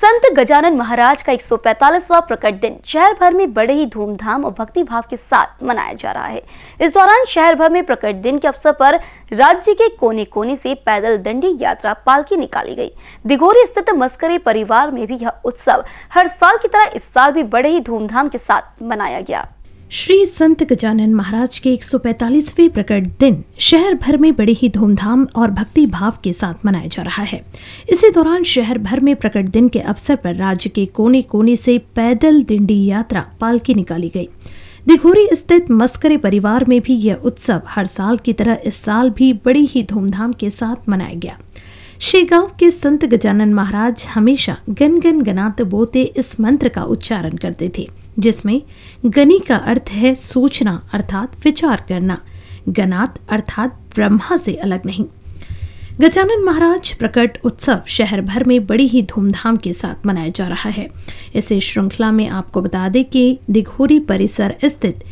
संत गजानन महाराज का 145वां प्रकट दिन शहर भर में बड़े ही धूमधाम और भक्तिभाव के साथ मनाया जा रहा है इस दौरान शहर भर में प्रकट दिन के अवसर पर राज्य के कोने कोने से पैदल दंडी यात्रा पालकी निकाली गई दिघोरी स्थित मस्करे परिवार में भी यह उत्सव हर साल की तरह इस साल भी बड़े ही धूमधाम के साथ मनाया गया श्री संत गजानन महाराज के 145वें प्रकट दिन शहर भर में बड़े ही धूमधाम और भक्ति भाव के साथ मनाया जा रहा है इसी दौरान शहर भर में प्रकट दिन के अवसर पर राज्य के कोने कोने से पैदल दिंडी यात्रा पालकी निकाली गई दिघोरी स्थित मस्करे परिवार में भी यह उत्सव हर साल की तरह इस साल भी बड़ी ही धूमधाम के साथ मनाया गया शेगांव के संत गजानन महाराज हमेशा गन गन गनात बोते इस मंत्र का उच्चारण करते थे जिसमें गनी का अर्थ है सोचना अर्थात विचार करना गनात अर्थात ब्रह्मा से अलग नहीं गजानन महाराज प्रकट उत्सव शहर भर में बड़ी ही धूमधाम के साथ मनाया जा रहा है इसे श्रृंखला में आपको बता दें कि दिघोरी परिसर स्थित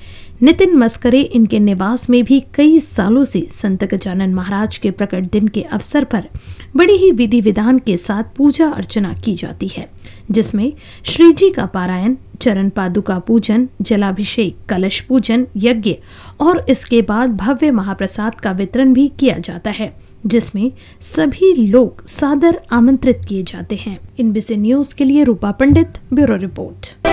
नितिन मस्करे इनके निवास में भी कई सालों से संत गजानन महाराज के प्रकट दिन के अवसर पर बड़ी ही विधि विधान के साथ पूजा अर्चना की जाती है जिसमें श्री जी का पारायण चरण पादुका पूजन जलाभिषेक कलश पूजन यज्ञ और इसके बाद भव्य महाप्रसाद का वितरण भी किया जाता है जिसमें सभी लोग सादर आमंत्रित किए जाते हैं इन इनबीसी न्यूज के लिए रूपा पंडित ब्यूरो रिपोर्ट